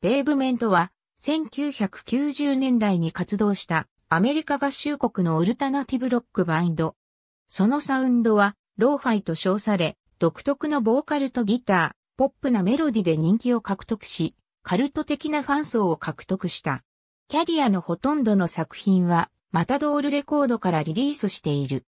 ベーブメントは、1990年代に活動したアメリカ合衆国のオルタナティブロックバインド。そのサウンドは、ローファイと称され、独特のボーカルとギター、ポップなメロディで人気を獲得し、カルト的なファン層を獲得した。キャリアのほとんどの作品は、マタドールレコードからリリースしている。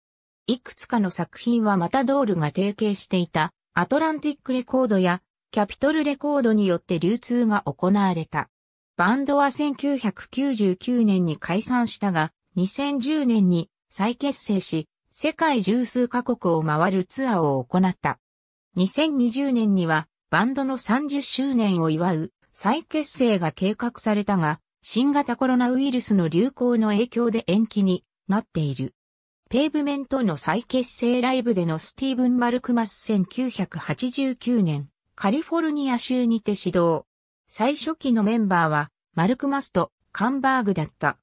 いくつかの作品はマタドールが提携していた、アトランティックレコードやキャピトルレコードによって流通が行われた。バンドは1999年に解散したが、2010年に再結成し、世界十数カ国を回るツアーを行った。2020年にはバンドの30周年を祝う再結成が計画されたが、新型コロナウイルスの流行の影響で延期になっている。ペーブメントの再結成ライブでのスティーブン・マルクマス1989年カリフォルニア州にて始動。最初期のメンバーは、マルク・マスとカンバーグだった。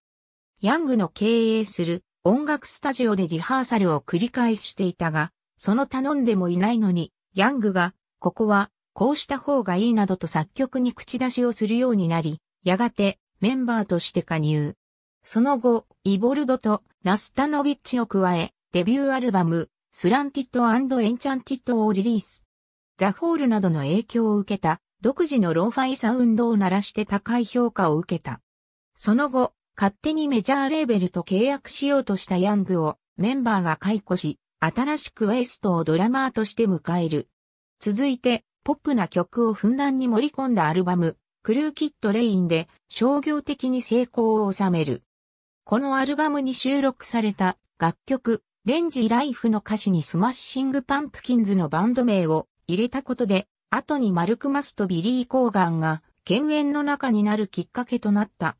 ヤングの経営する音楽スタジオでリハーサルを繰り返していたが、その頼んでもいないのに、ヤングが、ここは、こうした方がいいなどと作曲に口出しをするようになり、やがてメンバーとして加入。その後、イボルドとナスタノビッチを加え、デビューアルバム、スランティッドエンチャンティッドをリリース。ザ・ホールなどの影響を受けた、独自のローファイサウンドを鳴らして高い評価を受けた。その後、勝手にメジャーレーベルと契約しようとしたヤングをメンバーが解雇し、新しくウエストをドラマーとして迎える。続いて、ポップな曲をふんだんに盛り込んだアルバム、クルーキットレインで商業的に成功を収める。このアルバムに収録された楽曲、レンジライフの歌詞にスマッシングパンプキンズのバンド名を入れたことで、後にマルク・マスとビリー・コーガンが、犬猿の中になるきっかけとなった。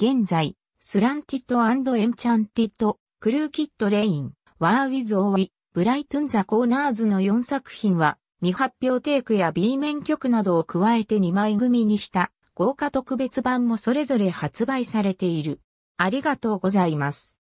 現在、スランティッドエンチャンティッド、クルーキット・レイン、ワー・ウィズ・オー・イ、ブライトゥン・ザ・コーナーズの4作品は、未発表テイクや B 面曲などを加えて2枚組にした豪華特別版もそれぞれ発売されている。ありがとうございます。